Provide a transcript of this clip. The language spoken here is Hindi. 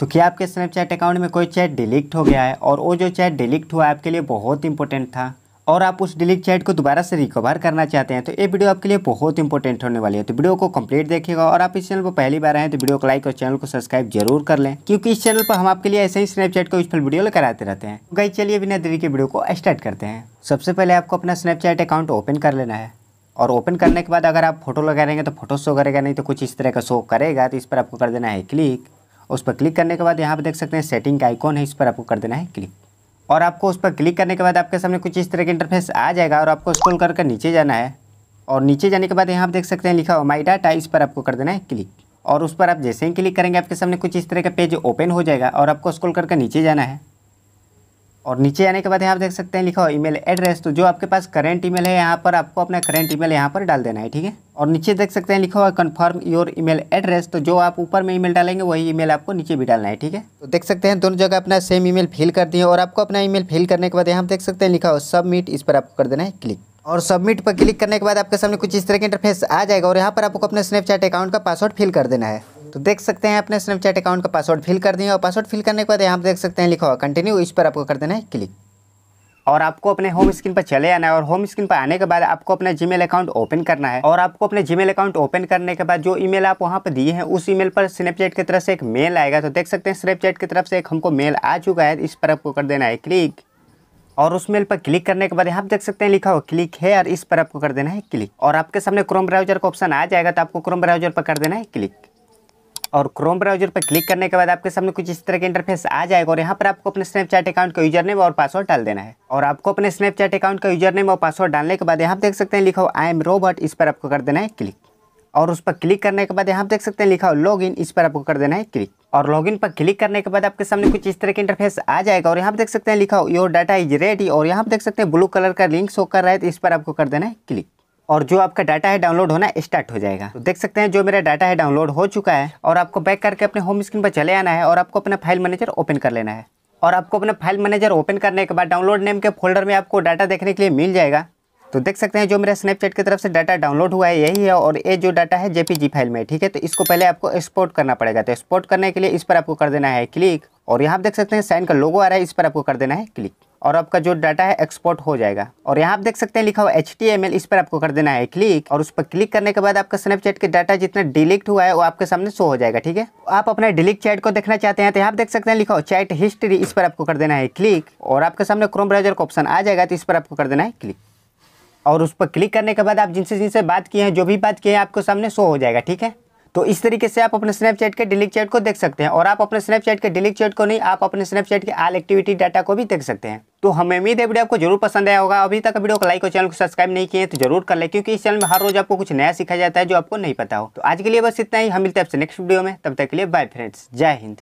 तो क्या आपके स्नैपचैट अकाउंट में कोई चैट डिलीट हो गया है और वो जो चैट डिलीट हुआ आपके लिए बहुत इंपॉर्टेंट था और आप उस डिलीट चैट को दोबारा से रिकवर करना चाहते हैं तो ये वीडियो आपके लिए बहुत इंपॉर्टेंट होने वाली है तो वीडियो को कंप्लीट देखिएगा और आप इस चैनल पर पहली बार आए तो वीडियो को लाइक और चैनल को सब्सक्राइब जरूर कर लें क्योंकि इस चैनल पर हम आपके लिए ऐसे ही स्नैपचैट को यूजफुल वीडियो लेकर आते रहते हैं तो गई चलिए बिना देरी के वीडियो को स्टार्ट करते हैं सबसे पहले आपको अपना स्नैपचैट अकाउंट ओपन कर लेना है और ओपन करने के बाद अगर आप फोटो लगा रहेंगे तो फोटो शो करेगा नहीं तो कुछ इस तरह का शो करेगा तो इस पर आपको कर देना है क्लिक उस पर क्लिक करने के बाद यहाँ पर देख सकते हैं सेटिंग का आइकॉन है इस पर आपको कर देना है क्लिक और आपको उस पर क्लिक करने के बाद आपके सामने कुछ इस तरह का इंटरफेस आ जाएगा और आपको स्क्रॉल करके नीचे जाना है और नीचे जाने के बाद यहाँ आप देख सकते हैं लिखा हुआ माई डाटा इस पर आपको कर देना है क्लिक और उस पर आप जैसे ही क्लिक करेंगे आपके सामने कुछ इस तरह का पेज ओपन हो जाएगा और आपको स्क्रॉल करके नीचे जाना है और नीचे आने के बाद यहाँ आप देख सकते हैं लिखा हुआ ईमेल एड्रेस तो जो आपके पास करेंट ईमेल है यहाँ पर आपको अपना करंट ईमेल यहाँ पर डाल देना है ठीक है और नीचे देख सकते हैं लिखा हुआ कन्फर्म योर ईमेल एड्रेस तो जो आप ऊपर में ईमेल डालेंगे वही ईमेल आपको नीचे भी डालना है ठीक है तो देख सकते हैं दोनों जगह अपना सेम ई फिल कर दिए और आपको अपना ई फिल करने के बाद यहाँ देख सकते हैं लिखा हो सबमिट इस पर आपको कर देना है क्लिक और सबमिट पर क्लिक करने के बाद आपके सामने कुछ इस तरह के इंटरफेस आ जाएगा और यहाँ पर आपको अपने स्नैपचैट अकाउंट का पासवर्ड फिल कर देना है तो देख सकते हैं अपने स्नैपचैट अकाउंट का पासवर्ड फिल कर दिए और पासवर्ड फिल करने के बाद यहाँ पर देख सकते हैं लिखा हुआ कंटिन्यू इस पर आपको कर देना है क्लिक और आपको अपने होम स्क्रीन पर चले आना है और होम स्क्रीन पर आने के बाद आपको अपना जीमेल अकाउंट ओपन करना है और आपको अपने जीमेल अकाउंट ओपन करने के बाद जो ईमेल आप वहाँ पर दिए हैं उस ईमेल पर स्नैपचैट की तरफ से एक मेल आएगा तो देख सकते हैं स्नैपचैट की तरफ से एक हमको मेल आ चुका है इस पर आपको कर देना है क्लिक और उस मेल पर क्लिक करने के बाद यहाँ देख सकते हैं लिखा हो क्लिक है और इस पर आपको कर देना है क्लिक और आपके सामने क्रोम ब्राउजर का ऑप्शन आ जाएगा तो आपको क्रोम ब्राउजर पर कर देना है क्लिक और क्रोम ब्राउजर पर क्लिक करने के बाद आपके सामने कुछ इस तरह के इंटरफेस आ जाएगा और यहाँ पर आपको अपने स्नैपचैट अकाउंट का यूजर नेम और पासवर्ड डाल देना है और आपको अपने स्नैपचैट अकाउंट का यूजर नेम और पासवर्ड डालने के बाद यहाँ पर देख सकते हैं लिखा हो आई एम रोबोट इस पर आपको कर देना है क्लिक और उस पर क्लिक करने के बाद यहाँ देख सकते हैं लिखा हो इन इस पर आपको कर देना है क्लिक और लॉगिन पर क्लिक करने के बाद आपके सामने कुछ इस तरह के इंटरफेस आ जाएगा और यहाँ देख सकते हैं लिखा हो योर डाटा इज रेडी और यहाँ देख सकते हैं ब्लू कलर का लिंक शो कर रहा है तो इस पर आपको कर देना है क्लिक और जो आपका डाटा है डाउनलोड होना स्टार्ट हो जाएगा तो देख सकते हैं जो मेरा डाटा है डाउनलोड हो चुका है और आपको बैक करके अपने होम स्क्रीन पर चले आना है और आपको अपना फाइल मैनेजर ओपन कर लेना है और आपको अपना फाइल मैनेजर ओपन करने के बाद डाउनलोड नेम के फोल्डर में आपको डाटा देखने के लिए मिल जाएगा तो देख सकते हैं जो मेरा स्नैपचैट की तरफ से डाटा डाउनलोड हुआ है यही है और ये जो डाटा है जेपीजी फाइल में ठीक है तो इसको पहले आपको एक्सपोर्ट करना पड़ेगा तो एक्सपोर्ट करने के लिए इस पर आपको कर देना है क्लिक और यहाँ देख सकते हैं साइन का लोगो आ रहा है इस पर आपको कर देना है क्लिक और आपका जो डाटा है एक्सपोर्ट हो जाएगा और यहाँ आप देख सकते हैं लिखा हुआ एच इस पर आपको कर देना है क्लिक और उस पर क्लिक करने के बाद आपका स्नैपचैट के डाटा जितना डिलीट हुआ है वो आपके सामने शो हो जाएगा ठीक है आप अपने डिलीट चैट को देखना चाहते हैं तो यहाँ देख सकते हैं लिखा हो चैट हिस्ट्री इस पर आपको कर देना है क्लिक और आपके सामने क्रोम ब्राउजर का ऑप्शन आ जाएगा तो इस पर आपको कर देना है क्लिक और उस पर क्लिक करने के बाद आप जिनसे जिनसे बात किए हैं जो भी बात किए हैं आपको सामने शो हो जाएगा ठीक है तो इस तरीके से आप अपने स्नैपचैट के डिलीट चैट को देख सकते हैं और आप अपने स्नैपचैट के डिलीट चैट को नहीं आप अपने स्नैपचैट के आल एक्टिविटी डाटा को भी देख सकते हैं तो हमें उम्मीद है वीडियो आपको जरूर पसंद आया होगा अभी तक वीडियो को लाइक और चैनल को सब्सक्राइब नहीं किए तो जरूर कर ले क्योंकि इस चैनल में हर रोज आपको कुछ नया सीखा जाता है जो आपको नहीं पता हो तो आज के लिए बस इतना ही हम मिलते हैं आपसे नेक्स्ट वीडियो में तब तक के लिए बाय फ्रेंड्स जय हिंद